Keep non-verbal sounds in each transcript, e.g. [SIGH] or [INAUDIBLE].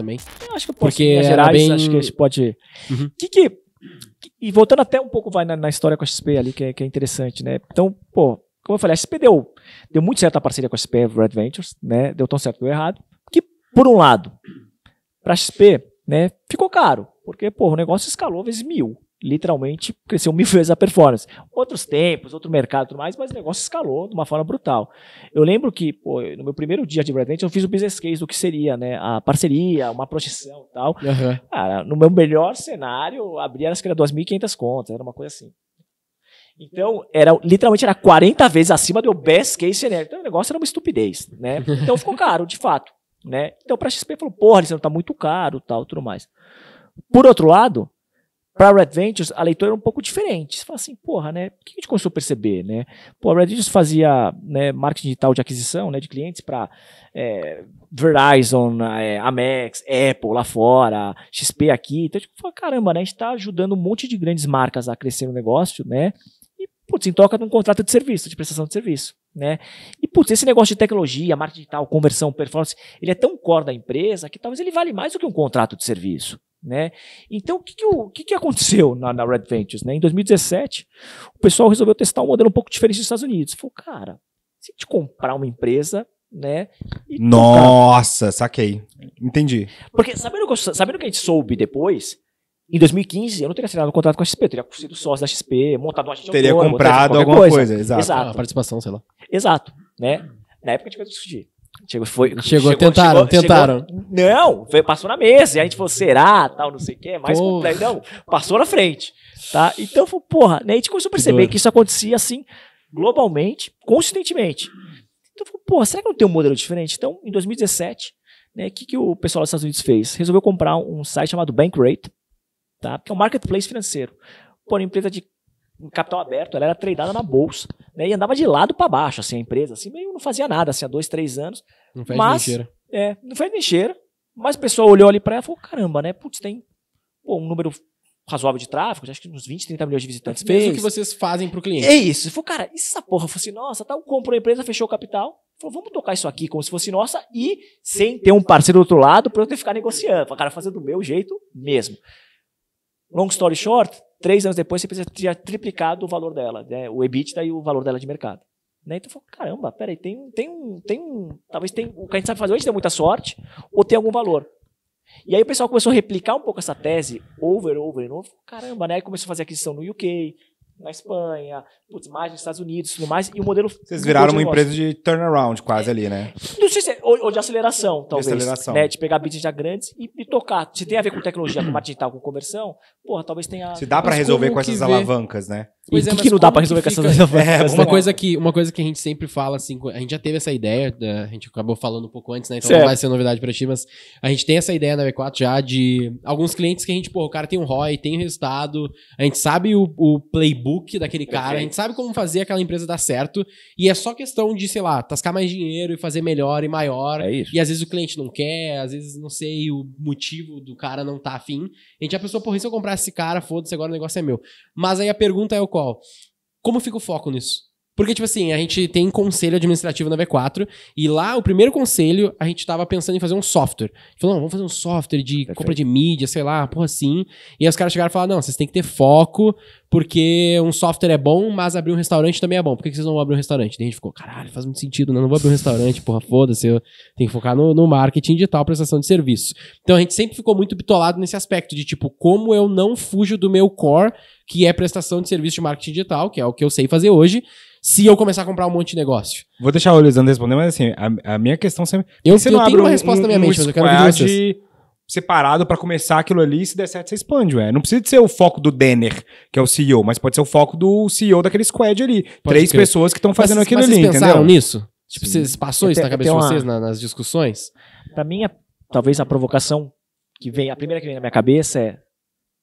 também. Eu acho que eu posso porque Minas Gerais, bem... acho que a é gente pode. Uhum. Que, que E voltando até um pouco vai na, na história com a XP ali, que é, que é, interessante, né? Então, pô, como eu falei, a XP deu, deu muito certo a parceria com a XP Red Ventures, né? Deu tão certo, deu errado. Que, por um lado, pra XP, né, ficou caro. Porque, pô, o negócio escalou vezes mil literalmente cresceu mil [LAUGHS] vezes a performance. Outros tempos, outro mercado e tudo mais, mas o negócio escalou de uma forma brutal. Eu lembro que, pô, no meu primeiro dia de Bradent, eu fiz o business case do que seria, né? A parceria, uma projeção e tal. Uhum. Cara, no meu melhor cenário, abria acho que era 2.500 contas, era uma coisa assim. Então, era, literalmente era 40 vezes acima do best case cenário. Então, o negócio era uma estupidez, né? Então, ficou caro, de fato, né? Então, para XP falou, porra, isso não tá muito caro, tal, tudo mais. Por outro lado, para Red Ventures, a leitura era um pouco diferente. Você fala assim, porra, né? O que a gente começou a perceber, né? Pô, a Red Ventures fazia né, marketing digital de aquisição né, de clientes para é, Verizon, é, Amex, Apple lá fora, XP aqui. Então, tipo, fala, caramba, né? A gente está ajudando um monte de grandes marcas a crescer o negócio, né? E, putz, em toca um contrato de serviço, de prestação de serviço, né? E, putz, esse negócio de tecnologia, marketing digital, conversão, performance, ele é tão core da empresa que talvez ele vale mais do que um contrato de serviço. Né? Então, o que, que, que, que aconteceu na, na, Red Ventures? Né? Em 2017, o pessoal resolveu testar um modelo um pouco diferente dos Estados Unidos. Falou, cara, se a gente comprar uma empresa, né? Nossa, tocar... saquei. Entendi. Porque sabendo o sabendo que a gente soube depois, em 2015, eu não teria assinado um contrato com a XP, eu teria sido sócio da XP, montado uma agência Teria autora, comprado alguma coisa, coisa exato. exato. Ah, participação, sei lá. Exato, né? Na época a gente vai discutir. Chegou, foi, chegou, chegou tentaram, chegou, tentaram. Chegou, não, foi, passou na mesa. E a gente falou, será, tal, não sei o que, mais complexo. Não, passou na frente. Tá? Então, falou, porra, né? A gente começou a perceber que, que isso acontecia assim, globalmente, consistentemente. Então, falou, porra, será que não tem um modelo diferente? Então, em 2017, né, o que, que o pessoal dos Estados Unidos fez? Resolveu comprar um, site chamado Bankrate, tá? que é um marketplace financeiro. Porém, empresa de em capital aberto, ela era treinada na bolsa, né? E andava de lado para baixo, assim, a empresa, assim, meio não fazia nada, assim, há dois, três anos. Não fez mas, É, não fez mexeira. Mas o pessoal olhou ali para ela e falou: caramba, né? Putz, tem pô, um número razoável de tráfego, acho que uns 20, 30 milhões de visitantes. É fez. Mesmo que vocês fazem pro cliente. É isso. cara, falei, cara, essa porra, fosse assim, nossa, tal, tá, comprou a empresa, fechou o capital. Falou, vamos tocar isso aqui como se fosse nossa e sem ter um parceiro do outro lado para eu ter que ficar negociando. Falei, cara, fazer do meu jeito mesmo. Long story short, Três anos depois, você precisa ter triplicado o valor dela, né? o EBITDA e o valor dela de mercado. Né? Então, falou, caramba, peraí, tem, tem um, tem um, talvez tem, o que a gente sabe fazer hoje é tem muita sorte ou tem algum valor. E aí o pessoal começou a replicar um pouco essa tese, over, over, novo Caramba, né? Aí começou a fazer aquisição no UK, na Espanha, putz, mais nos Estados Unidos, tudo mais, e o modelo. Vocês viraram uma empresa assim. de turnaround quase ali, né? Não sei se, é, ou, ou de aceleração, talvez. De aceleração. Né? De pegar bits já grandes e, e, tocar. Se tem a ver com tecnologia, com marketing digital, com conversão, porra, talvez tenha. Se dá para resolver com essas alavancas, né? Pois é, que, assim, não dá pra resolver com essas é, uma coisa que Uma coisa que a gente sempre fala, assim, a gente já teve essa ideia, né, a gente acabou falando um pouco antes, né? Então certo. não vai ser novidade pra ti, mas a gente tem essa ideia na V4 já de alguns clientes que a gente, pô, o cara tem um ROI, tem um resultado, a gente sabe o, o playbook daquele cara, a gente sabe como fazer aquela empresa dar certo, e é só questão de, sei lá, tascar mais dinheiro e fazer melhor e maior. É isso. E às vezes o cliente não quer, às vezes não sei o motivo do cara não tá afim. A gente já pensou, porra, se eu comprar esse cara, foda-se, agora o negócio é meu. Mas aí a pergunta é o qual? qual. Como fica o foco nisso? Porque, tipo assim, a gente tem conselho administrativo na V4 e lá o primeiro conselho a gente tava pensando em fazer um software. Falou, não, vamos fazer um software de Perfeito. compra de mídia, sei lá, porra assim. E aí os caras chegaram e falaram, não, vocês têm que ter foco, porque um software é bom, mas abrir um restaurante também é bom. Por que vocês não vão abrir um restaurante? Daí a gente ficou, caralho, faz muito sentido, né? Não vou abrir um restaurante, porra, foda-se, eu tenho que focar no, no marketing digital, prestação de serviço. Então a gente sempre ficou muito bitolado nesse aspecto de, tipo, como eu não fujo do meu core, que é prestação de serviço de marketing digital, que é o que eu sei fazer hoje, se eu começar a comprar um monte de negócio. Vou deixar o Lisandro responder, mas assim, a, a minha questão sempre. Eu, você eu não tenho abre uma um, resposta na minha um mente, mas eu quero ouvir vocês. Separado para começar aquilo ali, se der certo, você expande, ué. Não precisa de ser o foco do Denner, que é o CEO, mas pode ser o foco do CEO daquele squad ali. Pode Três pessoas que estão fazendo mas, aquilo mas ali. Vocês pensaram nisso? Tipo, Sim. vocês passou isso na cabeça uma... de vocês na, nas discussões? Pra mim, talvez a provocação que vem, a primeira que vem na minha cabeça é: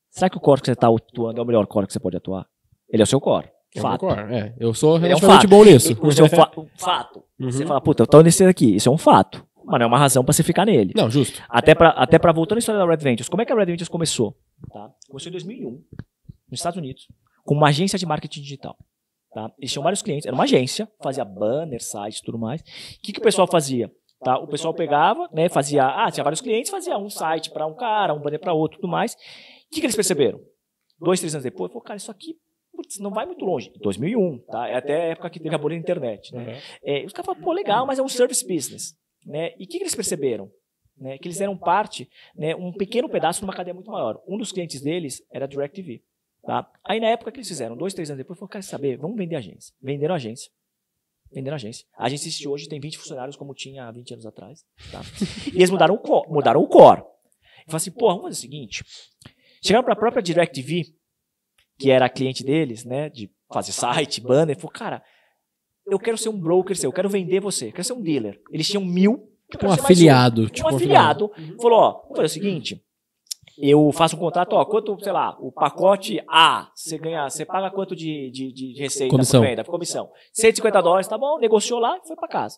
será que o core que você está atuando é o melhor core que você pode atuar? Ele é o seu core. Eu fato. Concordo, é. Eu sou relativamente é um bom nisso. [LAUGHS] O é [LAUGHS] fato. Uhum. Você fala, puta, eu tô nesse aqui. Isso é um fato. Mas não é uma razão pra você ficar nele. Não, justo. Até pra, até pra voltando história da Red Ventures. Como é que a Red Ventures começou? Tá? Começou em 2001, nos Estados Unidos, com uma agência de marketing digital. Tá? Eles tinham vários clientes. Era uma agência, fazia banner, sites e tudo mais. O que, que o pessoal fazia? Tá? O pessoal pegava, né, fazia, ah, tinha vários clientes, fazia um site para um cara, um banner para outro, tudo mais. O que, que eles perceberam? Dois, três anos depois, pô, cara, isso aqui putz, não vai muito longe. 2001, tá? É até a época que teve a bolha da internet, né? Uhum. É, os caras falaram, pô, legal, mas é um service business, né? E o que, que eles perceberam? Né, que eles eram parte, né, um pequeno pedaço de uma cadeia muito maior. Um dos clientes deles era a DirecTV. Tá? Aí na época que eles fizeram, dois, três anos depois, falaram, quer saber, vamos vender agência. Venderam agência. Venderam agência. A agência existe hoje, tem 20 funcionários como tinha há 20 anos atrás. Tá? E eles mudaram o core. Mudaram o core. E falaram assim, pô, vamos fazer o seguinte. Chegaram para a própria DirecTV que era cliente deles, né? De fazer site, banner, falou, cara, eu quero ser um broker seu, eu quero vender você, eu quero ser um dealer. Eles tinham mil. Tipo um afiliado. Um, tipo um afiliado. afiliado. Uhum. Falou, ó, vamos fazer o seguinte, eu faço um contrato, ó, quanto, sei lá, o pacote A, você ganha, você paga quanto de, de, de receita comissão. venda, por comissão. 150 dólares, tá bom, negociou lá e foi para casa.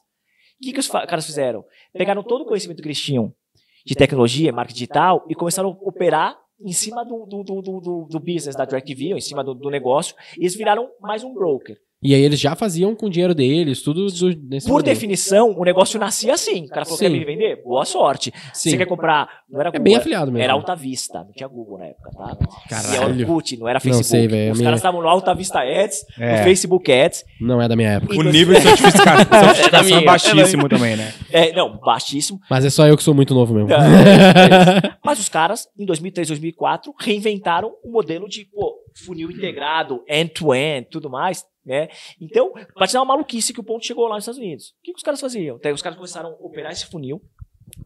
O que, que os caras fizeram? Pegaram todo o conhecimento que eles tinham de tecnologia, marketing digital e começaram a operar em cima do, do, do, do, do business da DirectV, em cima do, do negócio, eles viraram mais um broker. E aí eles já faziam com o dinheiro deles, tudo nesse Por modelo. definição, o negócio nascia assim. O cara falou, Sim. quer me vender? Boa sorte. Sim. Você quer comprar... Não era Google, é bem afiliado mesmo. Era Alta Vista, não tinha Google na época, tá? É Caralho. E era Orkut, não era Facebook. Não sei, véio, é Os minha... caras estavam no Alta Vista Ads, é. no Facebook Ads. Não é da minha época. O nível de certificação [LAUGHS] é, é baixíssimo também, né? É, não, baixíssimo. Mas é só eu que sou muito novo mesmo. É, [LAUGHS] Mas os caras, em 2003, 2004, reinventaram o um modelo de pô, funil integrado, end-to-end, -end, tudo mais né? Então, para te dar uma maluquice que o ponto chegou lá nos Estados Unidos. O que, que os caras faziam? Então, os caras começaram a operar esse funil.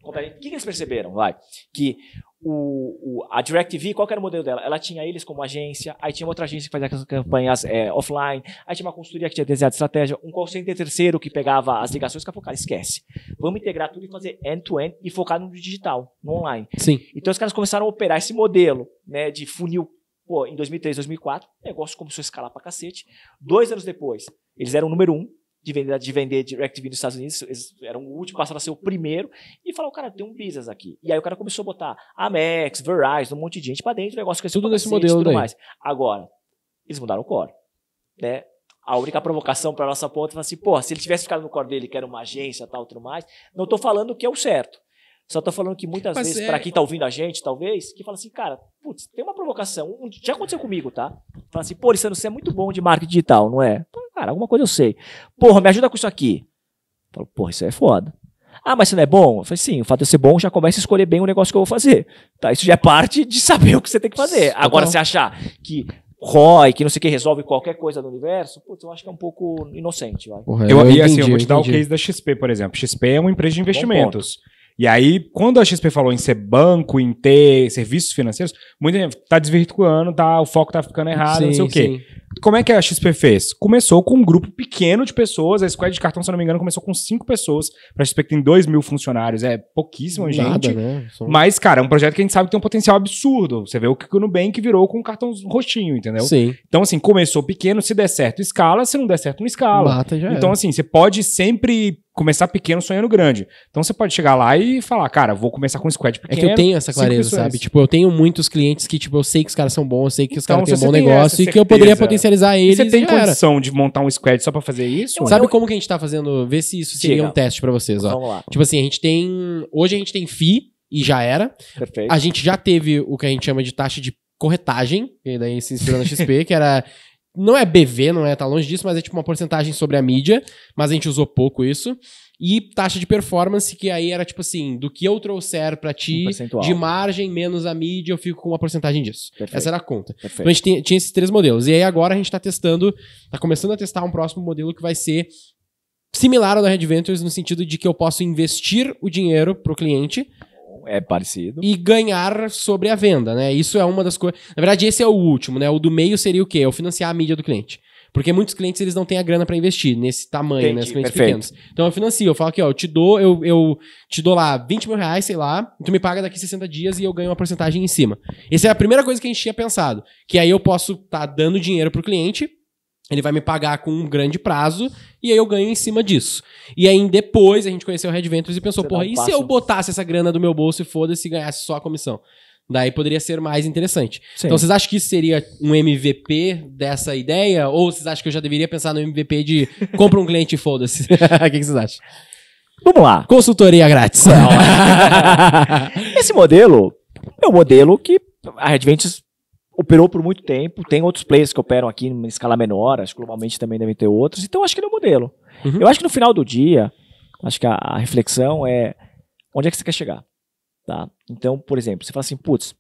O que, que eles perceberam? Vai, que o, o, a DirecTV, qual era o modelo dela? Ela tinha eles como agência, aí tinha outra agência que fazia aquelas campanhas é, offline, aí tinha uma consultoria que tinha desenhado estratégia, um call center terceiro que pegava as ligações, que ia focar, esquece. Vamos integrar tudo e fazer end-to-end -end e focar no digital, no online. Sim. Então os caras começaram a operar esse modelo né, de funil Pô, em 2003, 2004, o negócio começou a escalar pra cacete. Dois anos depois, eles eram o número um de vender, de vender DirecTV nos Estados Unidos, eles eram o último, passaram a ser o primeiro, e falaram, cara, tem um business aqui. E aí o cara começou a botar Amex, Verizon, um monte de gente pra dentro, o negócio cresceu tudo nesse modelo tudo daí. mais. Agora, eles mudaram o core, né? A única provocação para nossa ponta é assim, pô, se ele tivesse ficado no core dele, que era uma agência, tal, tudo mais, não tô falando que é o certo. Só tô falando que muitas Mas vezes, é... para quem tá ouvindo a gente, talvez, que fala assim, cara, putz, tem uma provocação. Já aconteceu comigo, tá? Fala assim, pô, Lissano, você é muito bom de marketing digital, não é? Cara, alguma coisa eu sei. Porra, me ajuda com isso aqui. falo, porra, isso é foda. Ah, mas você não é bom? Eu falei, sim, o fato de eu ser bom já começa a escolher bem o negócio que eu vou fazer. Tá, isso já é parte de saber [LAUGHS] o que você tem que fazer. Então Agora, se achar que ROI, que não sei o que, resolve qualquer coisa do universo, putz, eu acho que é um pouco inocente. Vai. Porra, eu, eu, e assim, eu vou te dar o case da XP, por exemplo. XP é uma empresa de investimentos. E aí, quando a XP falou em ser banco, em ter serviços financeiros, muita gente tá desvirtuando, tá, o foco tá ficando errado, sim, não sei o quê. Sim. Como é que a XP fez? Começou com um grupo pequeno de pessoas, a Squad de cartão, se não me engano, começou com cinco pessoas. Pra XP que tem dois mil funcionários, é pouquíssima Nada, gente. Né? Só... Mas, cara, é um projeto que a gente sabe que tem um potencial absurdo. Você vê o que o Nubank virou com um cartão roxinho, entendeu? Sim. Então, assim, começou pequeno, se der certo, escala, se não der certo, não escala. Mata, já então, assim, você pode sempre começar pequeno sonhando grande. Então você pode chegar lá e falar, cara, vou começar com um squad pequeno. É que eu tenho essa clareza, sabe? Tipo, eu tenho muitos clientes que, tipo, eu sei que os caras são bons, eu sei que os então, caras têm um bom negócio e que eu poderia potencializar eles. E você tem condição era. de montar um squad só para fazer isso? Sabe eu... como que a gente tá fazendo? Vê se isso seria Chega. um teste para vocês, ó. Vamos lá. Tipo assim, a gente tem. Hoje a gente tem FI e já era. Perfeito. A gente já teve o que a gente chama de taxa de corretagem, e daí se inspirou na XP, que era não é BV, não é, tá longe disso, mas é tipo uma porcentagem sobre a mídia, mas a gente usou pouco isso. E taxa de performance, que aí era tipo assim, do que eu trouxer para ti, um de margem menos a mídia, eu fico com uma porcentagem disso. Perfeito. Essa era a conta. Perfeito. Então a gente tinha esses três modelos. E aí agora a gente tá testando, tá começando a testar um próximo modelo que vai ser similar ao da Red Ventures, no sentido de que eu posso investir o dinheiro pro cliente é parecido. E ganhar sobre a venda, né? Isso é uma das coisas. Na verdade, esse é o último, né? O do meio seria o quê? É o financiar a mídia do cliente. Porque muitos clientes eles não têm a grana para investir nesse tamanho, né? Entendi, né? clientes perfeito. pequenos. Então eu financio, eu falo aqui, ó, eu te dou, eu, eu te dou lá 20 mil reais, sei lá, tu me paga daqui 60 dias e eu ganho uma porcentagem em cima. Essa é a primeira coisa que a gente tinha pensado. Que aí eu posso estar tá dando dinheiro pro cliente ele vai me pagar com um grande prazo e aí eu ganho em cima disso. E aí depois a gente conheceu o Red Ventures e pensou, Você porra, um e passo. se eu botasse essa grana do meu bolso e foda-se e ganhasse só a comissão? Daí poderia ser mais interessante. Sim. Então, vocês acham que isso seria um MVP dessa ideia? Ou vocês acham que eu já deveria pensar no MVP de compra um cliente e foda-se? [LAUGHS] O que, que vocês acham? Vamos lá. Consultoria grátis. [LAUGHS] Esse modelo é um modelo que a Red Ventures operou por muito tempo. Tem outros players que operam aqui em escala menor, acho que globalmente também devem ter outros. Então acho que ele é um modelo. Uhum. Eu acho que no final do dia, acho que a, a, reflexão é onde é que você quer chegar. Tá? Então, por exemplo, você fala assim, putz,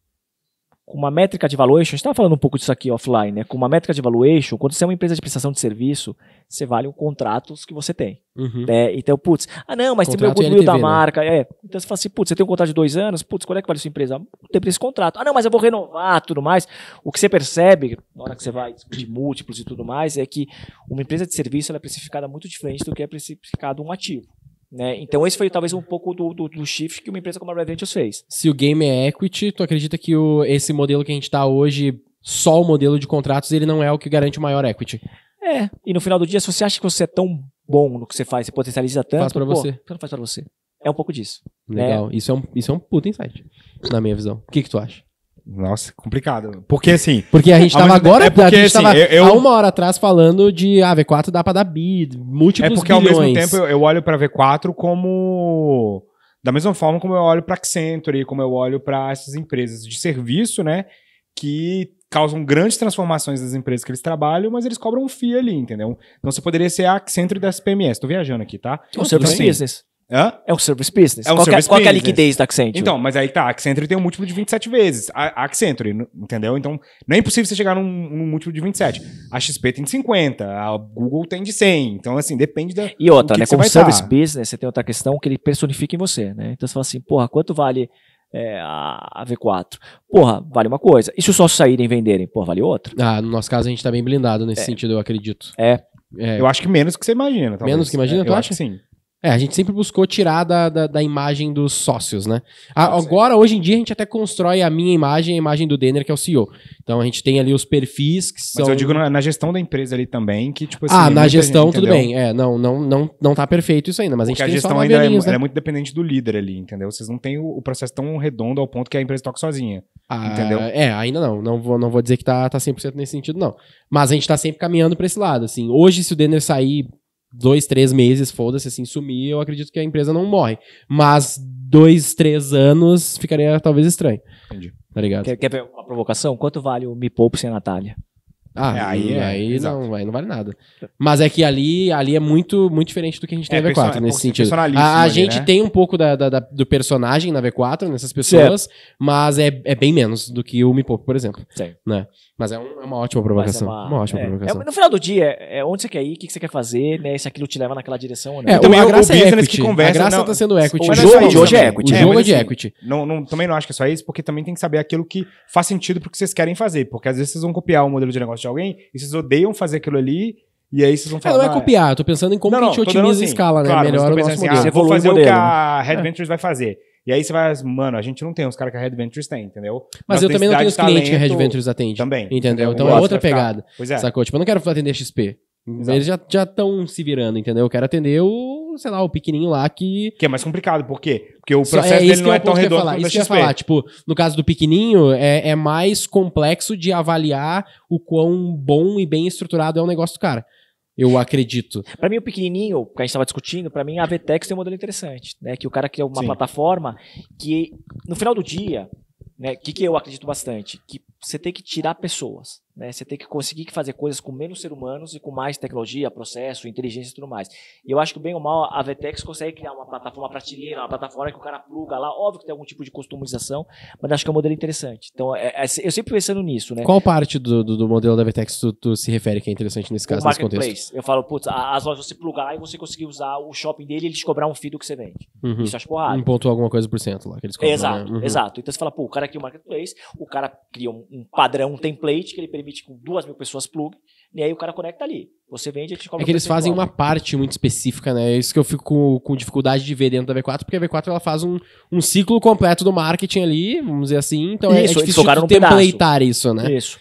com uma métrica de valuation, a gente estava falando um pouco disso aqui offline, né? Com uma métrica de valuation, quando você é uma empresa de prestação de serviço, você vale os contratos que você tem. Uhum. Né? Então, putz, ah não, mas contrato tem meu goodwill da né? marca. É. Então você fala assim, putz, você tem um contrato de dois anos, putz, qual é que vale a sua empresa? Tem esse contrato. Ah não, mas eu vou renovar, tudo mais. O que você percebe, na hora que você vai de múltiplos e tudo mais, é que uma empresa de serviço ela é precificada muito diferente do que é precificado um ativo. Né? Então esse foi talvez um pouco do, do, do shift que uma empresa como a Red Ventures fez. Se o game é equity, tu acredita que o, esse modelo que a gente está hoje, só o modelo de contratos, ele não é o que garante o maior equity? É, e no final do dia, se você acha que você é tão bom no que você faz, você potencializa tanto, faz pra pô, você. você não faz para você. É um pouco disso. Né? Legal, né? isso, é um, isso é um puta insight, na minha visão. O que, que tu acha? Nossa, complicado. Porque assim. Porque a gente tava agora. É porque, a gente assim, tava eu, uma hora atrás falando de ah, V4 dá pra dar bid, múltiplos É porque bilhões. ao mesmo tempo eu, eu olho pra V4 como. Da mesma forma como eu olho pra Accenture, como eu olho para essas empresas de serviço, né? Que causam grandes transformações das empresas que eles trabalham, mas eles cobram um FII ali, entendeu? Então você poderia ser a Accenture das PMS. Tô viajando aqui, tá? Ou é ser business. Hã? É um service business. É um qual, é- service que, qual business. é a liquidez da Accenture? Então, mas aí tá, a Accenture tem um múltiplo de 27 vezes. A, a Accenture, entendeu? Então, não é impossível você chegar num, num, múltiplo de 27. A XP tem de 50, a Google tem de 100. Então, assim, depende da. E outra, né? como service business, você tem outra questão que ele personifica em você, né? Então você fala assim, porra, quanto vale é, a V4. Porra, vale uma coisa. E se os sócios saírem e venderem? Porra, vale outra. Ah, no nosso caso a gente tá bem blindado nesse é. sentido, eu acredito. É. é. Eu acho que menos que você imagina. Talvez. Menos que imagina, é, tu acha? Acho que sim. É, a gente sempre buscou tirar da, da, da imagem dos sócios, né? A, agora, hoje em dia, a gente até constrói a minha imagem a imagem do Denner, que é o CEO. Então, a gente tem ali os perfis que são... Mas eu digo na, na gestão da empresa ali também, que tipo assim... Ah, na gestão, gente, tudo bem. É, não, não, não, não tá perfeito isso ainda, mas a gente a tem só ainda é, né? é, muito dependente do líder ali, entendeu? Vocês não têm o, o processo tão redondo ao ponto que a empresa toca sozinha, ah, entendeu? É, ainda não. Não vou, não vou dizer que tá, tá 100% nesse sentido, não. Mas a gente tá sempre caminhando pra esse lado, assim. Hoje, se o Denner sair dois, três meses, foda-se, assim, sumir, eu acredito que a empresa não morre. Mas dois, três anos ficaria talvez estranho. Entendi. Tá ligado? Quer, quer ver uma provocação? Quanto vale o Me Poupe sem a Natália? Ah, é, aí, é, aí, não, aí não vale nada. Mas é que ali, ali é muito, muito diferente do que a gente tem é, na V4, nesse é sentido. A, a gente né? tem um pouco da, da, da, do personagem na V4, nessas pessoas, certo. mas é, é bem menos do que o Me Poupe, por exemplo. Sim. Né? Mas é, um, é uma ótima provocação. É uma, uma, ótima é, é provocação. É, no final do dia, é, é onde você quer ir, o que, você quer fazer, né? Se aquilo te leva naquela direção ou não. É, também a graça o é né, equity. que conversa. A graça não, tá sendo equity. O jogo é de hoje é equity. O né, jogo é de assim, equity. Não, não, também não acho que é só isso, porque também tem que saber aquilo que faz sentido pro que vocês querem fazer. Porque às vezes vocês vão copiar o um modelo de negócio de alguém e vocês odeiam fazer aquilo ali e aí vocês vão falar. Ah, não é ah, copiar, eu tô pensando em como não, a gente otimiza assim, a escala, né? Claro, Melhora o assim, ah, vou fazer o que a né? Red Ventures vai fazer. E aí você vai, mano, a gente não tem os caras que a Red Ventures tem, entendeu? Mas Nossa eu também não tenho os clientes que a Red Ventures atende. Também. Entendeu? Então, então é outra pegada. Pois é. Sacou? Tipo, eu não quero atender XP. Exato. Eles já estão se virando, entendeu? Eu quero atender o, sei lá, o pequenininho lá que. Que é mais complicado, por quê? Porque o é processo é, dele não é, é tão redondo falar, quanto isso da falar, tipo, no caso do pequenininho, é, é mais complexo de avaliar o quão bom e bem estruturado é o negócio do cara. Eu acredito. Para mim, o pequenininho, que a gente estava discutindo, para mim a VTEX tem um modelo interessante, né? Que o cara cria uma Sim. plataforma que, no final do dia, né? O que, que eu acredito bastante? Que você tem que tirar pessoas. Né? Você tem que conseguir fazer coisas com menos ser humanos e com mais tecnologia, processo, inteligência e tudo mais. E eu acho que, bem ou mal, a VTEX consegue criar uma plataforma prateleira, uma plataforma que o cara pluga lá. Óbvio que tem algum tipo de customização, mas acho que é um modelo interessante. Então, é, é, eu sempre pensando nisso. Né? Qual parte do, do, do modelo da VTEX tu, tu, se refere que é interessante nesse caso, nesse contexto? Eu falo, putz, as lojas você plugar e você conseguir usar o shopping dele e ele te cobrar um fio do que você vende. Uhum. Isso acho porrada. Um ponto alguma coisa por cento lá que eles cobram. Né? Exato, né? uhum. exato. Então você fala, pô, o cara aqui é o marketplace, o cara cria um, um padrão, um template que ele limite com duas mil pessoas plug, e aí o cara conecta ali. Você vende, a gente cobra. É que eles fazem uma parte muito específica, né? É isso que eu fico com, com dificuldade de ver dentro da V4, porque a V4 ela faz um, um ciclo completo do marketing ali, vamos dizer assim. Então isso, é, é difícil de templeitar isso, né? Isso.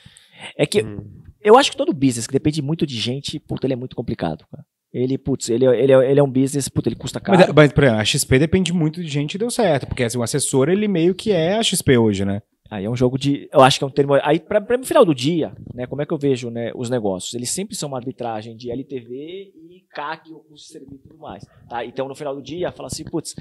É que hum. eu acho que todo business que depende muito de gente, puta, ele é muito complicado, cara. Ele, putz, ele, é, ele, é, ele é um business, putz ele custa caro. Mas, mas por exemplo, a XP depende muito de gente e deu certo, porque assim, o assessor, ele meio que é a XP hoje, né? Aí é um jogo de. Eu acho que é um termo. Aí, para no final do dia, né, como é que eu vejo né, os negócios? Eles sempre são uma arbitragem de LTV e CAC, o custo serviço e tudo mais. Tá? Então, no final do dia, fala assim, putz,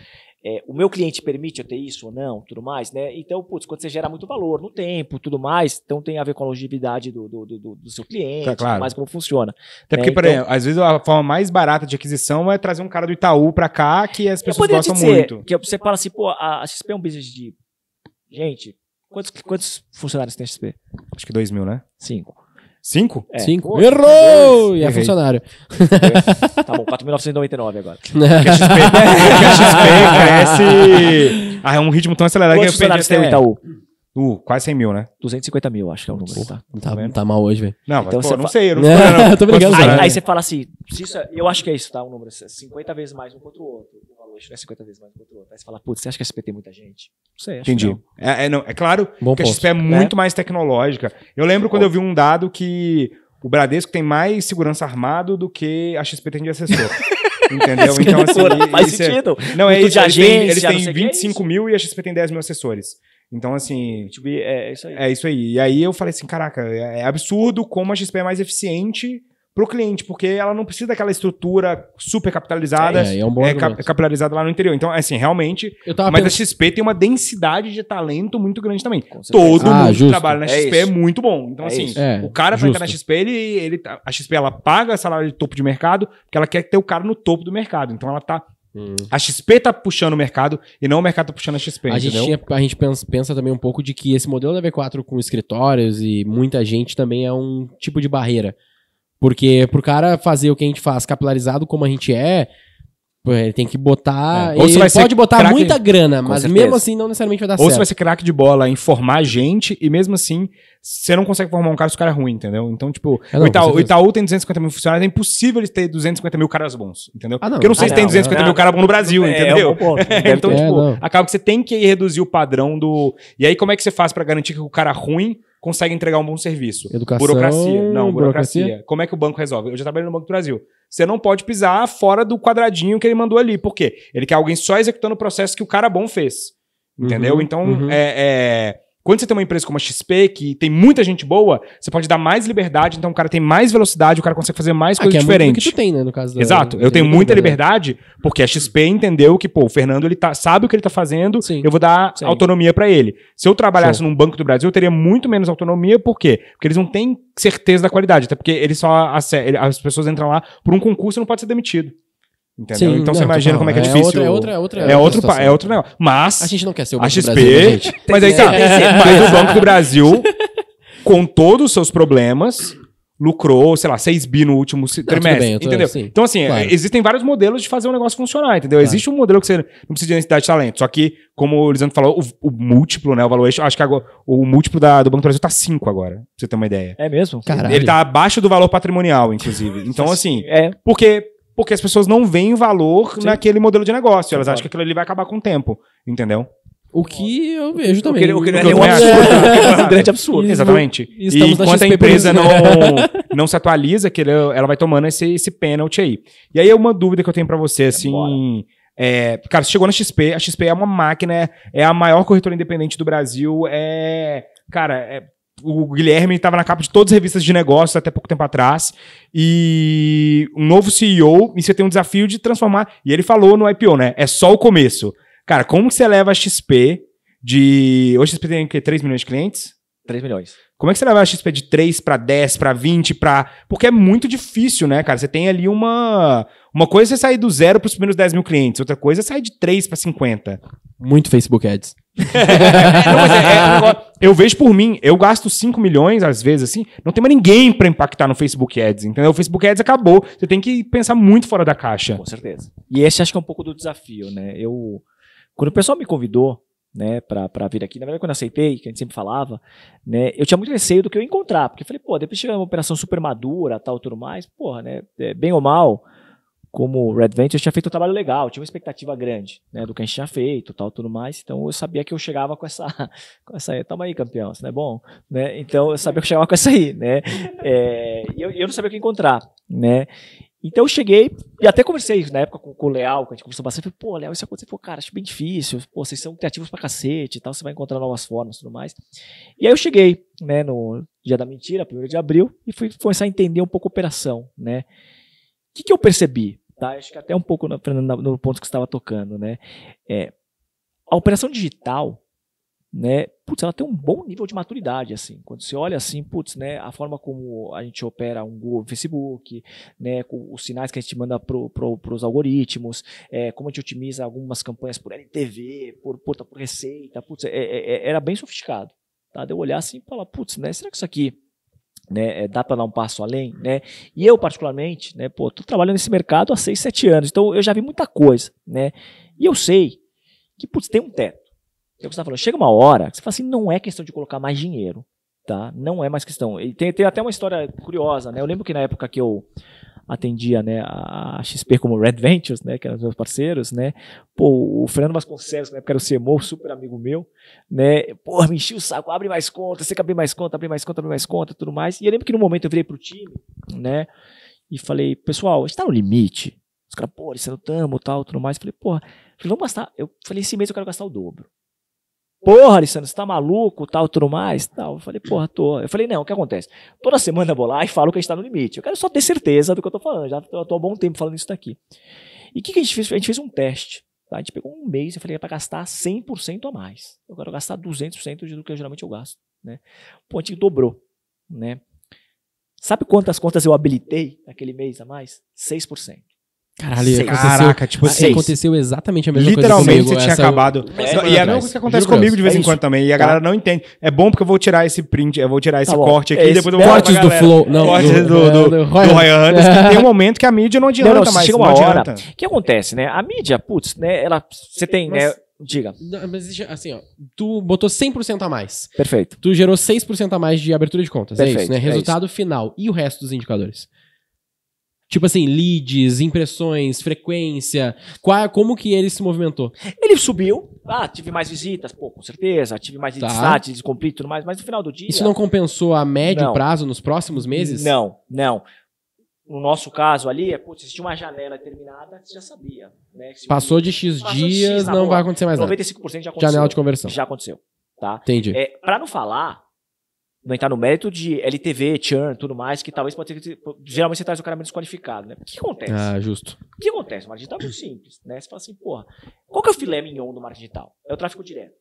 é, o meu cliente permite eu ter isso ou não, tudo mais, né? Então, putz, quando você gera muito valor no tempo, tudo mais, então tem a ver com a longevidade do, do, do, do seu cliente, tá, claro. mais como funciona. Até né? porque, por então exemplo, então, às vezes a forma mais barata de aquisição é trazer um cara do Itaú para cá que as pessoas gostam dizer muito. Que você fala assim, pô, a XP é um business de. Gente, Quantos, quantos funcionários tem XP? Acho que 2 mil, né? Cinco. Cinco? É. Cinco. Poxa, Errou! Dois. E é Errei. funcionário. tá bom, 4.999 agora. [LAUGHS] Porque a XP, [LAUGHS] cresce. Ah, é um ritmo tão acelerado Quantos que eu perdi até o Itaú. Uh, quase 100 mil, né? 250 mil, acho que é o número. tá, tá, tá, tá mal hoje, velho. Não, então, mas, pô, não fa... sei, eu não [LAUGHS] sei. tô brincando. Aí, aí, você fala assim, isso é, eu acho que é isso, tá? Um número 50 assim, vezes mais um contra o outro hoje, não é 50 vezes mais do que o outro. Aí você fala, putz, você acha que a XP tem muita gente? Não sei, acho Entendi. Que não. É, é, não, é claro Bom que a XP é muito é. mais tecnológica. Eu lembro quando eu vi um dado que o Bradesco tem mais segurança armado do que a XP tem de assessor. [LAUGHS] Entendeu? então, assim. faz sentido. É... Não, é isso. Eles têm, eles têm 25 é mil e a XP tem 10 mil assessores. Então, assim. Tipo, é, é isso aí. É isso aí. E aí eu falei assim: caraca, é, é absurdo como a XP é mais eficiente para o cliente, porque ela não precisa daquela estrutura super capitalizada, é, é um é, cap capitalizada lá no interior. Então, é assim, realmente, mas pensando... a XP tem uma densidade de talento muito grande também. Todo ah, mundo justo. que trabalha na XP é, é muito bom. Então, é assim, é, o cara para entrar na XP, ele, ele, tá, a XP ela paga salário de topo de mercado, porque ela quer ter o cara no topo do mercado. Então, ela tá Hum. A XP tá puxando o mercado e não o mercado tá puxando a XP. A gente, tinha, a gente pensa, pensa, também um pouco de que esse modelo da V4 com escritórios e muita gente também é um tipo de barreira. Porque pro cara fazer o que a gente faz, capilarizado como a gente é, ele tem que botar. É. Ou ele vai pode botar muita grana, Com mas certeza. mesmo assim não necessariamente vai dar Ou certo. Ou você vai ser craque de bola em formar gente, e mesmo assim você não consegue formar um cara se o cara é ruim, entendeu? Então, tipo, é, não, o, Itaú, o, Itaú, tem 250 mil funcionários, é impossível eles ter 250 mil caras bons, entendeu? Ah, não. Porque eu não sei ah, se não, tem 250 mil caras bons no Brasil, é, é entendeu? [LAUGHS] Então, é então, tipo, acaba que você tem que reduzir o padrão do. E aí, como é que você faz para garantir que o cara é ruim consegue entregar um bom serviço. Educação. Burocracia. Não, burocracia. burocracia. Como é que o banco resolve? Eu já trabalhei no Banco do Brasil. Você não pode pisar fora do quadradinho que ele mandou ali. Por quê? Ele quer alguém só executando o processo que o cara bom fez. Entendeu? Uhum, então, uhum. é... é quando você tem uma empresa como a XP, que tem muita gente boa, você pode dar mais liberdade, então o cara tem mais velocidade, o cara consegue fazer mais ah, coisas é diferentes. que tu tem, né, no caso da, Exato. Eu tenho muita né? liberdade, porque a XP entendeu que, pô, o Fernando ele tá, sabe o que ele tá fazendo, Sim. eu vou dar Sim. autonomia para ele. Se eu trabalhasse Sim. num Banco do Brasil, eu teria muito menos autonomia, por quê? Porque eles não têm certeza da qualidade, até porque eles só as pessoas entram lá por um concurso e não pode ser demitido. Entendeu? Sim, então você imagina como é que é, né? é difícil. Outra, é, outra, é, outra, é, é outro é outro negócio. Mas. A gente não quer ser o Banco a XP, do Brasil. Gente. [LAUGHS] Mas aí tá. [LAUGHS] Mas o Banco do Brasil, com todos os seus problemas, lucrou, sei lá, 6 bi no último trimestre. Bem, entendeu? Sim, então, assim, claro. existem vários modelos de fazer um negócio funcionar, entendeu? Claro. Existe um modelo que você não precisa de necessidade de talento. Só que, como o Lisandro falou, o, o, múltiplo, né? O valuation, acho que agora, o múltiplo da, do Banco do Brasil tá 5 agora, pra você ter uma ideia. É mesmo? Caralho. Ele tá abaixo do valor patrimonial, inclusive. Então, assim, é. porque porque as pessoas não veem valor Sim. naquele modelo de negócio. Elas Sim, acham claro. que aquilo ali vai acabar com o tempo, entendeu? O que eu vejo também. O que, o que, o que é um [LAUGHS] grande absurdo. Exatamente. e enquanto a empresa não, [LAUGHS] não se atualiza, que ela vai tomando esse, esse pênalti aí. E aí, é uma dúvida que eu tenho para você, é, assim. É, cara, você chegou na XP, a XP é uma máquina, é a maior corretora independente do Brasil, é. Cara, é o Guilherme estava na capa de todas as revistas de negócios até pouco tempo atrás. E um novo CEO, e você tem um desafio de transformar. E ele falou no IPO, né? É só o começo. Cara, como que você leva a XP de. Hoje a XP tem o quê? 3 milhões de clientes? 3 milhões. Como é que você leva a XP de 3 para 10, para 20, para. Porque é muito difícil, né, cara? Você tem ali uma. Uma coisa é você sair do zero para os primeiros 10 mil clientes, outra coisa é sair de 3 para 50. Muito Facebook Ads não, é, é, eu vejo por mim, eu gasto 5 milhões, às vezes, assim, não tem mais ninguém para impactar no Facebook Ads, entendeu? O Facebook Ads acabou. Você tem que pensar muito fora da caixa. Com certeza. E esse acho que é um pouco do desafio, né? Eu. Quando o pessoal me convidou, né, pra, vir aqui, na verdade, quando eu aceitei, que a gente sempre falava, né, eu tinha muito receio do que eu ia encontrar, porque eu falei, pô, depois chega uma operação super madura, tal, tudo mais, porra, né? É, bem ou mal como o Red Venture tinha feito um trabalho legal, tinha uma expectativa grande, né, do que a gente tinha feito, tal, tudo mais. Então eu sabia que eu chegava com essa, [LAUGHS] com essa, tamo aí, campeão, isso não é bom, né? Então eu sabia que eu chegava com essa aí, né? É, e eu, eu não sabia o que encontrar, né? Então eu cheguei e até conversei na época com, com o Leal, que a gente conversou bastante. Falei, pô, Leal, isso é aconteceu. cara, acho bem difícil. Pô, vocês são criativos pra cacete e tal. Você vai encontrar novas formas e tudo mais. E aí eu cheguei, né, no dia da mentira, 1 de abril, e fui começar a entender um pouco a operação, né. O que, que eu percebi? tá? Acho que até um pouco no, no ponto que estava tocando, né? É, a operação digital, né? Putz, ela tem um bom nível de maturidade, assim. Quando você olha assim, putz, né? A forma como a gente opera um Google, Facebook, né? Com os sinais que a gente manda para pro, algoritmos, é, como a gente otimiza algumas campanhas por LTV, por, por, por receita, putz, é, é, é, era bem sofisticado, tá? De eu olhar assim e falar, putz, né? Será que isso aqui né? É, dá para dar um passo além, né? E eu particularmente, né? Pô, tô trabalhando nesse mercado há 6, 7 anos, então eu já vi muita coisa, né? E eu sei que putz, tem um teto. É o que você tá falando, chega uma hora que você fala assim, não é questão de colocar mais dinheiro, tá? Não é mais questão. E tem, tem até uma história curiosa, né? Eu lembro que na época que eu atendia né, a XP como Red Ventures, né, que eram os meus parceiros, né, pô, o Fernando Vasconcelos, que na época era o CMO, super amigo meu, né, porra, me enchia o saco, abre mais conta, você quer abrir mais conta, abre mais conta, abre mais conta, tudo mais, e eu lembro que no momento eu virei pro time, né, e falei, pessoal, a gente tá no limite, os caras, pô, isso não tamo, tal, tudo mais, eu falei, porra, vamos gastar, eu falei, esse mês eu quero gastar o dobro, Porra, Alessandro, você tá maluco, tal, tudo mais, tal. Eu falei, porra, tô. Eu falei, não, o que acontece? Toda semana eu vou lá e falo que a gente tá no limite. Eu quero só ter certeza do que eu tô falando. Já tô, tô há bom tempo falando isso daqui. E o que, que, a gente fez? A gente fez um teste. Tá? A gente pegou um mês, eu falei, é pra gastar 100% a mais. Eu quero gastar 200% do que eu, geralmente eu gasto. Né? Pô, dobrou. Né? Sabe quantas contas eu habilitei naquele mês a mais? 6%. Caralho, você aconteceu, Caraca, tipo aconteceu exatamente a mesma Literalmente coisa Literalmente você tinha acabado. É, e é a mesma coisa que acontece Juro comigo de vez é em quando também. E a tá. galera não entende. É bom porque eu vou tirar esse print, eu vou tirar tá esse tá corte aqui esse... e depois Cortes do Flow. Não, cortes do, do, do, do Anderson. tem um [LAUGHS] momento que a mídia não adianta não, não, mais. Chega uma hora. O que acontece, né? A mídia, putz, né? Ela, você tem... Né, mas... Né, Diga. mas assim, ó, tu botou 100% a mais. Perfeito. Tu gerou 6% a mais de abertura de contas. Perfeito, é isso, né? É Resultado final. E o resto dos indicadores? Tipo assim, leads, impressões, frequência, qual, como que ele se movimentou? Ele subiu, ah, tive mais visitas, pô, com certeza, tive mais tá. insights, e tudo mais, mas no final do dia... Isso não compensou a médio não. prazo, nos próximos meses? Não, não no nosso caso ali, é, putz, existia uma janela terminada, você já sabia. Né? Se passou o... de X passou dias, de X, tá não vai acontecer mais nada. 95% já aconteceu. Janela de conversão. Já aconteceu. Tá? Entendi. É, para não falar não entrar no mérito de LTV, churn, tudo mais, que talvez pode ser. Geralmente você traz o cara menos qualificado, né? O que acontece? Ah, justo. O que acontece? O marketing digital é muito simples, né? Você fala assim, porra, qual que é o filé mignon do marketing digital? É o tráfego direto.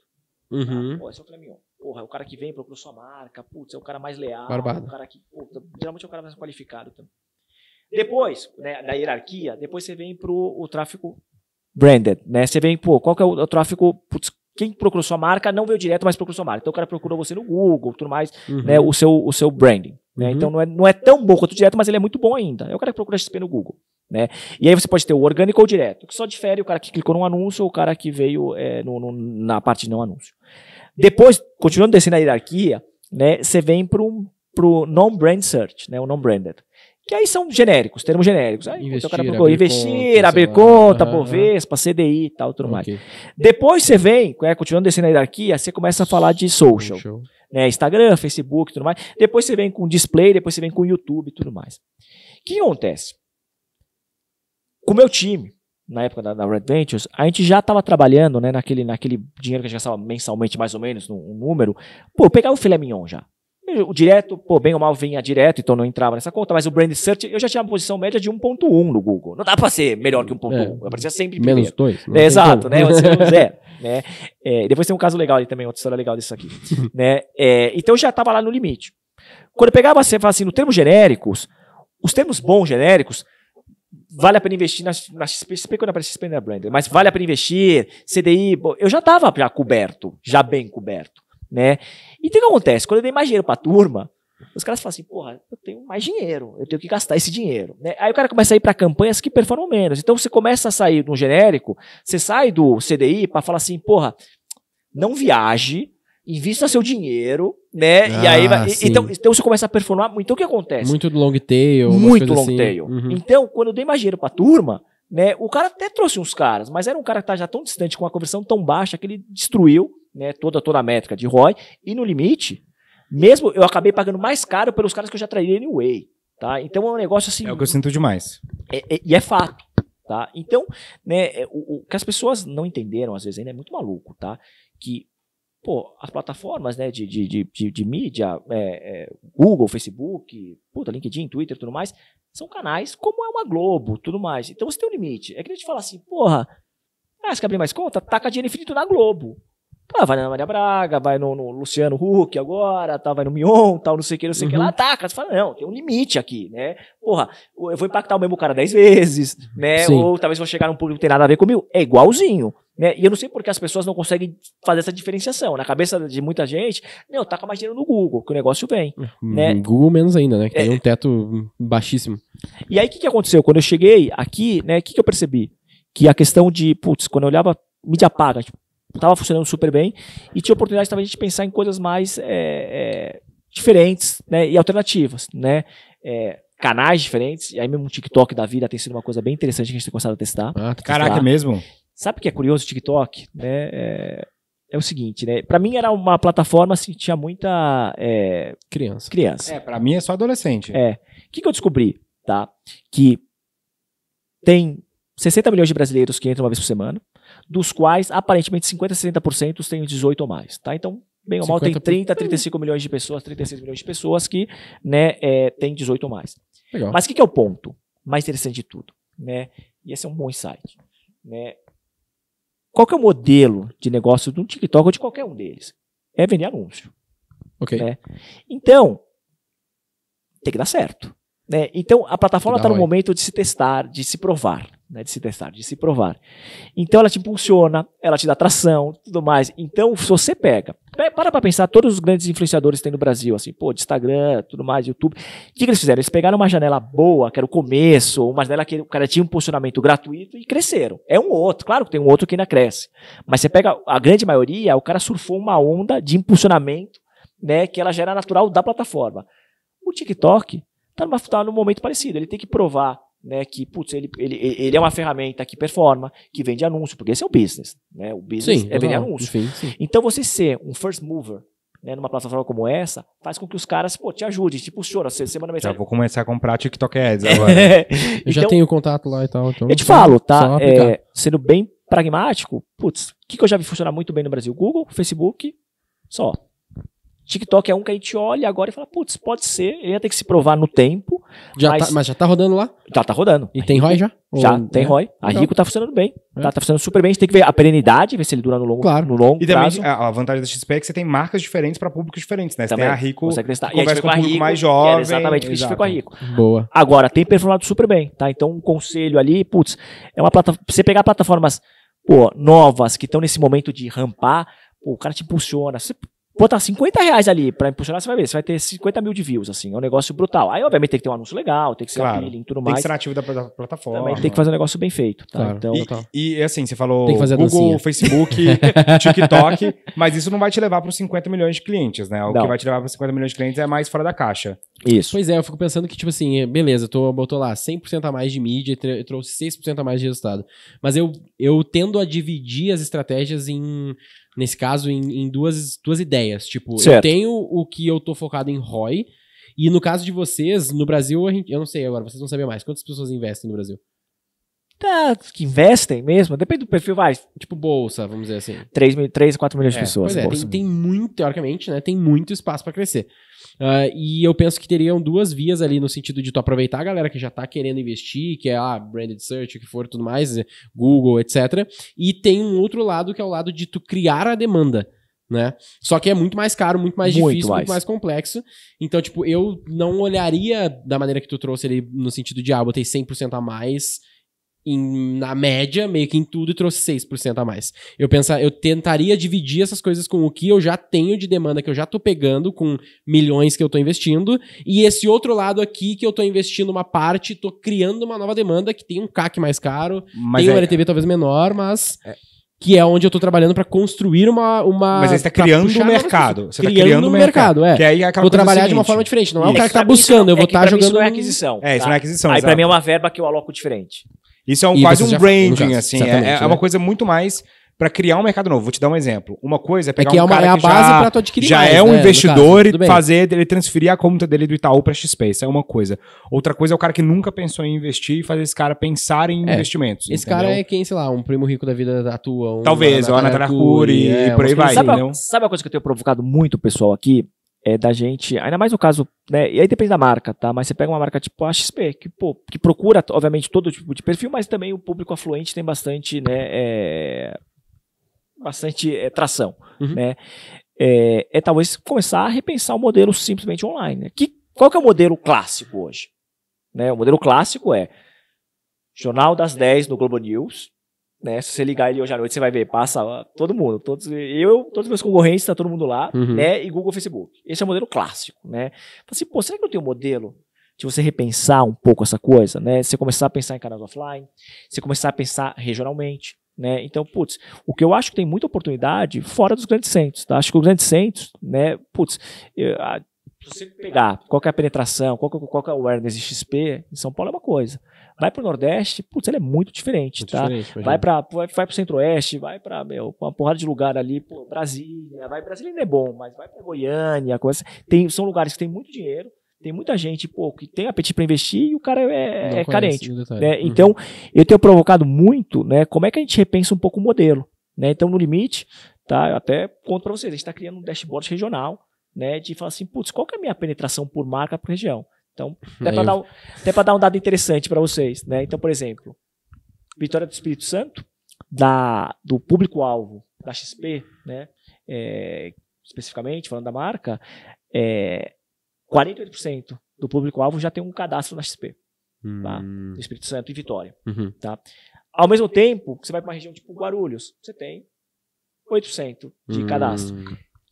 Uhum. Tá? Pô, esse é o filé mignon. Porra, é o cara que vem, procura sua marca, putz, é o cara mais leal. Barbado. É o cara que, geralmente é o cara mais qualificado também. Depois, né, da hierarquia, depois você vem pro o tráfego branded, né? Você vem, pô, qual que é o, o tráfego, putz, quem procurou sua marca não veio direto, mas procurou sua marca. Então o cara procurou você no Google, tudo mais, uhum. né, o seu, o seu branding. Né? Uhum. Então não é, não é tão bom quanto o direto, mas ele é muito bom ainda. É o cara que procura XP no Google. Né? E aí você pode ter o orgânico ou o direto, que só difere o cara que clicou num anúncio ou o cara que veio é, no, no, na parte de não anúncio. Depois, continuando descendo a hierarquia, né, você vem para um pro non-brand search, né, o non-branded. Que aí são genéricos, termos genéricos. Aí, investir, o cara procurou, abrir investir, conta, abrir conta, uhum. Bovespa, CDI e tal, tudo okay. mais. Depois você vem, é, continuando descendo a hierarquia, você começa a falar de social. social. Né, Instagram, Facebook tudo mais. Depois você vem com display, depois você vem com YouTube e tudo mais. O que acontece? Com o meu time, na época da, da, Red Ventures, a gente já estava trabalhando né, naquele, naquele dinheiro que a gente gastava mensalmente, mais ou menos, num, um número. Pô, eu pegava o filé mignon já. O direto, pô, bem ou mal vinha direto, então não entrava nessa conta, mas o brand search, eu já tinha uma posição média de 1.1 no Google. Não dá para ser melhor que 1.1. É, eu aparecia sempre primeiro. Né? É, Menos 2. É, exato, né? Você [LAUGHS] né? É, depois tem um caso legal ali também, outra história legal disso aqui. [LAUGHS] né? É, então eu já estava lá no limite. Quando eu pegava, você fala assim, no termos genéricos, os termos bons genéricos, vale a pena investir na, na XP, quando aparece XP na é Brand, mas vale a pena investir, CDI, eu já estava já coberto, já bem coberto né? Então o que acontece? Quando eu dei mais dinheiro pra turma, os caras falam assim, porra, eu tenho mais dinheiro, eu tenho que gastar esse dinheiro. Né? Aí o cara começa a ir para campanhas que performam menos. Então você começa a sair do genérico, você sai do CDI para falar assim, porra, não viaje, invista seu dinheiro, né? Ah, e aí vai, ah, e, então, então você começa a performar muito. Então o que acontece? Muito long tail. Muito long assim. tail. Uhum. Então, quando eu dei mais dinheiro pra turma, né? O cara até trouxe uns caras, mas era um cara que tá já tão distante, com uma conversão tão baixa, que ele destruiu né, toda, toda a métrica de ROI, e no limite, mesmo eu acabei pagando mais caro pelos caras que eu já trairia anyway. Tá? Então é um negócio assim. É o que eu sinto demais. É, é, e é fato. Tá? Então, né, é, o, o, que as pessoas não entenderam, às vezes, ainda é muito maluco, tá? Que, pô, as plataformas né, de, de, de, de mídia, é, é, Google, Facebook, puta, LinkedIn, Twitter tudo mais, são canais como é uma Globo, tudo mais. Então você tem um limite. É que a gente fala assim, porra, ah, você quer abrir mais conta? Taca dinheiro infinito na Globo. Ah, vai na Maria Braga, vai no, no, Luciano Huck agora, tá, vai no Mion, tal, não sei o que, não sei o uhum. que lá. Tá, cara, você fala, não, tem um limite aqui, né? Porra, eu vou impactar o mesmo cara dez vezes, né? Sim. Ou talvez vou chegar num público que tem nada a ver comigo. É igualzinho. Né? E eu não sei porque as pessoas não conseguem fazer essa diferenciação. Na cabeça de muita gente, não, com mais dinheiro no Google, que o negócio vem. Hum, né? Google menos ainda, né? Que tem é. um teto baixíssimo. E aí, o que, que aconteceu? Quando eu cheguei aqui, né, o que, que eu percebi? Que a questão de, putz, quando eu olhava mídia paga, tipo, estava funcionando super bem e tinha oportunidade também de pensar em coisas mais é, é, diferentes né, e alternativas, né? É, canais diferentes, e aí mesmo o TikTok da vida tem sido uma coisa bem interessante que a gente tem gostado de testar. Ah, caraca, mesmo? Sabe o que é curioso o TikTok? Né? É, é, o seguinte, né? Pra mim era uma plataforma assim, tinha muita... É, criança. Criança. É, pra mim é só adolescente. É. O que, que eu descobri, tá? Que tem 60 milhões de brasileiros que entram uma vez por semana, dos quais aparentemente 50 a 60% têm 18 ou mais, tá? Então, bem ou mal, tem 30, 35 é milhões de pessoas, 36 milhões de pessoas que, né, é, tem 18 ou mais. Legal. Mas o que, que, é o ponto mais interessante de tudo, né? E esse é um bom insight, né? Qual que é o modelo de negócio do TikTok ou de qualquer um deles? É vender anúncio. Ok. Né? Então, tem que dar certo. Né? Então, a plataforma está no momento de se testar, de se provar. Né? De se testar, de se provar. Então, ela te impulsiona, ela te dá tração, tudo mais. Então, se você pega, para para pensar, todos os grandes influenciadores que tem no Brasil, assim, pô, de Instagram, tudo mais, YouTube. O que, que, eles fizeram? Eles pegaram uma janela boa, que era o começo, uma janela que o cara tinha um posicionamento gratuito e cresceram. É um outro, claro que tem um outro que ainda cresce. Mas você pega a grande maioria, o cara surfou uma onda de impulsionamento, né, que ela gera natural da plataforma. O TikTok, tá, numa, tá num momento parecido. Ele tem que provar né, que putz, ele, ele, ele é uma ferramenta que performa, que vende anúncio, porque esse é o business. Né? O business sim, é vender não, anúncio. Enfim, Então você ser um first mover né, numa plataforma como essa, faz com que os caras pô, te ajudem, tipo, chora, você, semana manda mensagem. Já vou começar a comprar TikTok Ads [LAUGHS] agora. eu então, já tenho contato lá e tal. Então eu te só, falo, tá? É, sendo bem pragmático, putz, o que, que eu já vi funcionar muito bem no Brasil? Google, Facebook, só. TikTok é um que a gente olha agora e fala, putz, pode ser, ele ia ter que se provar no tempo. Já tá, mas, tá, mas já tá rodando lá? Já tá rodando. E tem ROI já? Já, Ou, tem é? ROI. A Rico tá funcionando bem. Tá, é. Tá, tá, funcionando super bem. A gente tem que ver a perenidade, ver se ele dura no longo, claro. no longo e prazo. E também a vantagem da XP é que você tem marcas diferentes para públicos diferentes, né? Você também tem a Rico, você conversa com, com o público mais é jovem. exatamente, a gente foi com a Rico. Boa. Agora, tem performado super bem, tá? Então, um conselho ali, putz, é uma plataforma, você pegar plataformas, pô, novas, que estão nesse momento de rampar, Pô, o cara te impulsiona. Você botar 50 reais ali pra impulsionar, você vai ver, você vai ter 50 mil de views, assim, é um negócio brutal. Aí, obviamente, tem que ter um anúncio legal, tem que ser claro. appealing e tudo mais. Tem que ser nativo da, plataforma. Também tem que fazer um negócio bem feito, tá? Claro. Então, e, e, assim, você falou Google, Facebook, [LAUGHS] TikTok, mas isso não vai te levar para os 50 milhões de clientes, né? O não. que vai te levar para 50 milhões de clientes é mais fora da caixa. Isso. Pois é, eu fico pensando que, tipo assim, beleza, tô, botou lá 100% a mais de mídia e trouxe 6% a mais de resultado. Mas eu, eu tendo a dividir as estratégias em nesse caso, em, em duas, duas ideias. Tipo, certo. eu tenho o que eu tô focado em ROI, e no caso de vocês, no Brasil, eu não sei agora, vocês vão saber mais. Quantas pessoas investem no Brasil? tá, que investem mesmo, depende do perfil, vai. Tipo bolsa, vamos dizer assim. 3, 3 4 milhões de é, pessoas. É, tem, tem, muito, teoricamente, né? Tem muito espaço para crescer. Uh, e eu penso que teriam duas vias ali no sentido de tu aproveitar a galera que já tá querendo investir, que é ah, branded search, o que for, tudo mais, Google, etc. E tem um outro lado que é o lado de tu criar a demanda. Né? Só que é muito mais caro, muito mais muito difícil, mais. muito mais complexo. Então, tipo, eu não olharia da maneira que tu trouxe ali, no sentido de, ah, botei 100% a mais em, na média, meio que em tudo, e trouxe 6% a mais. Eu pensar, eu tentaria dividir essas coisas com o que eu já tenho de demanda que eu já tô pegando, com milhões que eu tô investindo, e esse outro lado aqui que eu tô investindo uma parte, tô criando uma nova demanda que tem um CAC mais caro, mas tem é... um LTV talvez menor, mas. É... Que é onde eu tô trabalhando para construir uma, uma. Mas aí você tá, tá criando um mercado. Você criando, tá criando um mercado, mercado é. Que aí vou trabalhar de uma forma diferente. Não é um o cara que tá buscando, eu vou estar é, tá é jogando. Isso não é aquisição. É, isso não é tá. aquisição. Aí para mim é uma verba que eu aloco diferente. Isso é um, quase um branding, assim. É, é, uma né? coisa muito mais para criar um mercado novo. Vou te dar um exemplo. Uma coisa é, é pegar é que um é uma, cara é a que base já, pra tu adquirir já mais, é um né, investidor caso, e fazer ele transferir a conta dele do Itaú para XP. Isso é uma coisa. Outra coisa é o cara que nunca pensou em investir e fazer esse cara pensar em é. investimentos. Esse entendeu? cara é quem, sei lá, um primo rico da vida tua. Um Talvez, ou a Natália e por é, aí vai. Sabe, a, assim. sabe a coisa que eu tenho provocado muito o pessoal aqui? é, da gente, ainda mais no caso, né, e aí depende da marca, tá? Mas você pega uma marca tipo a XP, que, pô, que procura, obviamente, todo tipo de perfil, mas também o público afluente tem bastante, né, é, bastante é, tração, uhum. né? É, é, talvez começar a repensar o modelo simplesmente online. Né? Que, qual que é o modelo clássico hoje? Né? O modelo clássico é Jornal das 10 no Globo News, né? Se você ligar ele hoje à noite, você vai ver, passa todo mundo, todos, eu, todos os meus concorrentes, tá todo mundo lá, uhum. né? E Google, Facebook. Esse é o modelo clássico, né? Assim, pô, será que eu tenho um modelo de você repensar um pouco essa coisa, né? Você começar a pensar em canais offline, você começar a pensar regionalmente, né? Então, putz, o que eu acho que tem muita oportunidade fora dos grandes centros, tá? Acho que os grandes centros, né, putz, eu, a, se você pegar qual é a penetração, qual, qual, é o awareness de XP, em São Paulo é uma coisa. Vai pro Nordeste, putz, ele é muito diferente, muito tá? Diferente, vai para vai, vai pro Centro-Oeste, vai para meu, uma porrada de lugar ali, pô, Brasília, vai Brasília ainda é bom, mas vai para Goiânia, coisa. Tem, são lugares que tem muito dinheiro, tem muita gente pô, que tem apetite para investir e o cara é, é carente. É né? Uhum. Então, eu tenho provocado muito, né? Como é que a gente repensa um pouco o modelo? Né? Então, no limite, tá? Eu até conto para vocês, a gente está criando um dashboard regional, né? De falar assim, putz, qual que é a minha penetração por marca por região? Então, [LAUGHS] até para dar, um, dar um dado interessante para vocês. Né? Então, por exemplo, Vitória do Espírito Santo, da, do público-alvo da XP, né? É, especificamente, falando da marca, é, 48% do público-alvo já tem um cadastro na XP. Tá? Hum. Tá? No Espírito Santo e Vitória. Uhum. Tá? Ao mesmo tempo, você vai para uma região tipo Guarulhos, você tem 8% de hum. cadastro.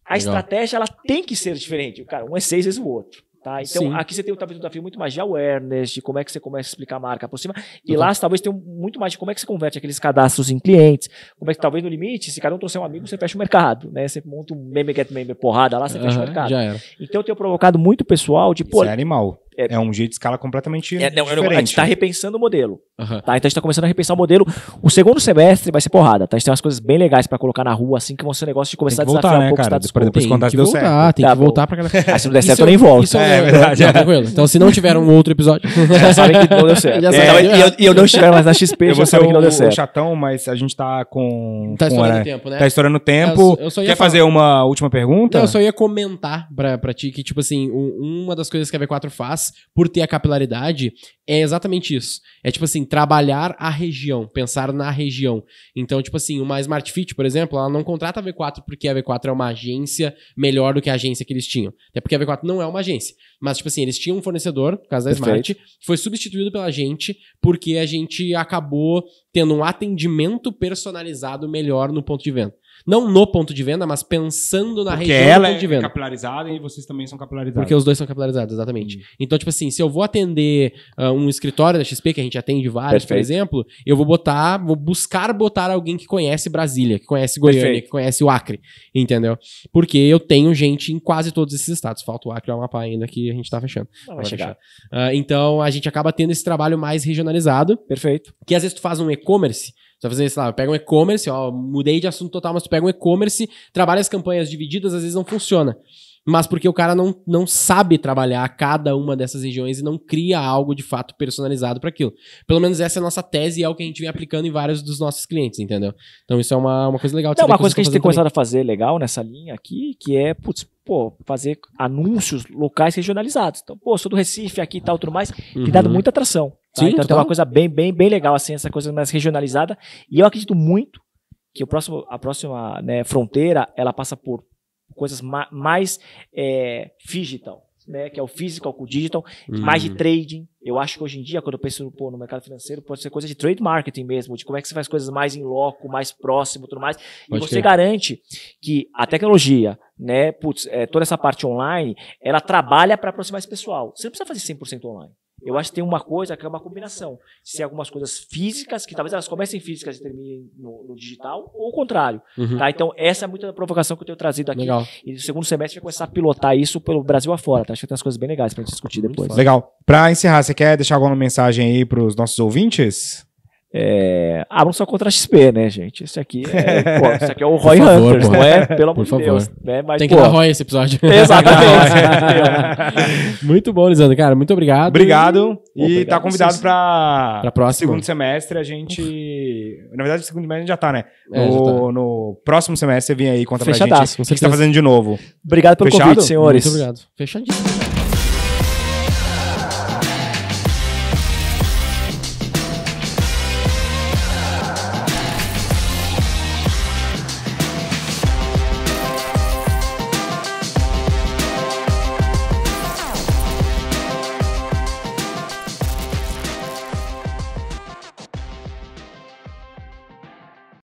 A Legal. estratégia ela tem que ser diferente. Cara, um é seis vezes o outro. Tá? Então, Sim. aqui você tem talvez um desafio muito mais de awareness, de como é que você começa a explicar a marca por cima. E uhum. lá talvez tenha muito mais de como é que você converte aqueles cadastros em clientes. Como é que talvez no limite, se cada um trouxer um amigo, você fecha o mercado. né? Você monta um meme get meme porrada lá, você uhum, fecha o mercado. Então eu tenho provocado muito pessoal de. Isso pô, é animal. É, é um jeito de escala completamente é, não, diferente. É, a gente tá né? repensando o modelo. Uhum. Tá? Então a gente tá começando a repensar o modelo. O segundo semestre vai ser porrada, tá? A gente tem umas coisas bem legais pra colocar na rua, assim, que vão ser um negócio de começar voltar, a desafiar né, um pouco cara? o Por exemplo, esse contato deu voltar, certo. Tem que tá voltar pra galera. Ah, se não der certo, eu nem é volto. é, é verdade. tranquilo. Então se não tiver um outro episódio... Já [LAUGHS] sabem que não deu certo. é, e eu, eu, não estiver mais na [LAUGHS] XP, eu já sabem que não deu certo. chatão, mas a gente tá com... Tá estourando o é, tempo, né? Tá estourando o tempo. Quer fazer uma última pergunta? eu só ia comentar pra ti que, tipo assim, uma das coisas que a V4 faz por ter a capilaridade é exatamente isso. É tipo assim, trabalhar a região, pensar na região. Então, tipo assim, uma Smart Fit, por exemplo, ela não contrata a V4 porque a V4 é uma agência melhor do que a agência que eles tinham. Até porque a V4 não é uma agência. Mas, tipo assim, eles tinham um fornecedor, no caso da Perfeito. Smart, foi substituído pela gente porque a gente acabou tendo um atendimento personalizado melhor no ponto de venda. Não no ponto de venda, mas pensando na Porque região ela do ponto é de venda. é capilarizada e vocês também são capilarizados. Porque os dois são capilarizados, exatamente. Uhum. Então, tipo assim, se eu vou atender uh, um escritório da XP, que a gente atende vários, Perfeito. por exemplo, eu vou botar, vou buscar botar alguém que conhece Brasília, que conhece Goiânia, Perfeito. que conhece o Acre, entendeu? Porque eu tenho gente em quase todos esses estados. Falta o Acre e o Amapá ainda que a gente tá fechando. vai chegar. Uh, então, a gente acaba tendo esse trabalho mais regionalizado. Perfeito. Que às vezes tu faz um e-commerce você vai fazer, sei lá, pega um e-commerce, ó, mudei de assunto total, mas tu pega um e-commerce, trabalha as campanhas divididas, às vezes não funciona. Mas porque o cara não, não sabe trabalhar cada uma dessas regiões e não cria algo de fato personalizado para aquilo. Pelo menos essa é a nossa tese e é o que a gente vem aplicando em vários dos nossos clientes, entendeu? Então isso é uma, uma coisa legal. É uma coisa que a gente tem começado a fazer legal nessa linha aqui, que é, putz, pô, fazer anúncios locais regionalizados. Então, pô, sou do Recife aqui e tal, tudo mais, uhum. tem dado uhum. muita atração. Tá? Sim, então tem uma coisa bem, bem, bem legal, assim, essa coisa mais regionalizada. E eu acredito muito que o próximo, a próxima né, fronteira ela passa por coisas ma mais é, digital. Né, que é o physical com o digital, hum. mais de uhum. trading. Eu acho que hoje em dia, quando eu penso pô, no mercado financeiro, pode ser coisa de trade marketing mesmo, de como é que você faz coisas mais em loco, mais próximo, tudo mais. E pode você garante que a tecnologia, né, putz, é, toda essa parte online, ela trabalha para aproximar esse pessoal. Você não precisa fazer 100% online. Eu acho que tem uma coisa que é uma combinação. Se é algumas coisas físicas, que talvez elas comecem físicas e terminem no, no digital, ou o contrário. Uhum. Tá? Então, essa é muito provocação que eu tenho trazido aqui. Legal. E no segundo semestre vai começar a pilotar isso pelo Brasil afora. Tá? Acho que tem umas coisas bem legais pra gente discutir depois. Legal. Pra encerrar, você quer deixar alguma mensagem aí pros nossos ouvintes? É, abram só contra a XP, né, gente? Esse aqui é, pô, [LAUGHS] esse aqui é o Roy favor, Hunters, não é? Pelo amor de Deus. Né? Mas, Tem que pô, dar Roy esse episódio. [LAUGHS] Exatamente. [LAUGHS] muito bom, Lisandro, cara. Muito obrigado. Obrigado. E, está convidado para o próximo. segundo semestre. A gente. Na verdade, segundo semestre a gente já tá, né? É, no, já tá. no, próximo semestre você vem aí contra a pra gente. O que você está fazendo de novo? Obrigado pelo Fechado? convite, senhores. Muito obrigado. Fechadíssimo.